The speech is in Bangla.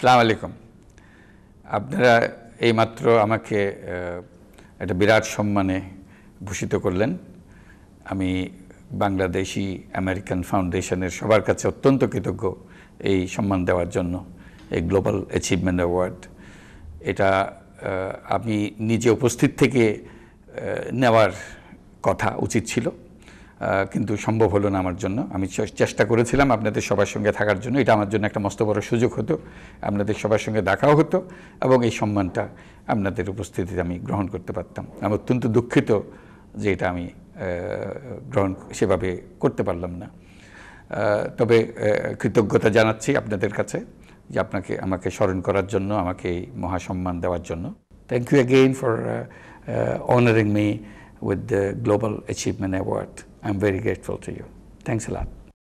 সালাম আলাইকুম আপনারা এইমাত্র আমাকে একটা বিরাট সম্মানে ভূষিত করলেন আমি বাংলাদেশি আমেরিকান ফাউন্ডেশনের সবার কাছে অত্যন্ত কৃতজ্ঞ এই সম্মান দেওয়ার জন্য এই গ্লোবাল অ্যাচিভমেন্ট অ্যাওয়ার্ড এটা আমি নিজে উপস্থিত থেকে নেওয়ার কথা উচিত ছিল কিন্তু সম্ভব হলো না আমার জন্য আমি চেষ্টা করেছিলাম আপনাদের সবার সঙ্গে থাকার জন্য এটা আমার জন্য একটা মস্ত বড় সুযোগ হতো আপনাদের সবার সঙ্গে দেখাও হতো এবং এই সম্মানটা আপনাদের উপস্থিতিতে আমি গ্রহণ করতে পারতাম আমি অত্যন্ত দুঃখিত যে এটা আমি গ্রহণ সেভাবে করতে পারলাম না তবে কৃতজ্ঞতা জানাচ্ছি আপনাদের কাছে যে আপনাকে আমাকে স্মরণ করার জন্য আমাকে এই মহাসম্মান দেওয়ার জন্য thank you again for honoring me with the global achievement award I'm very grateful to you. Thanks a lot.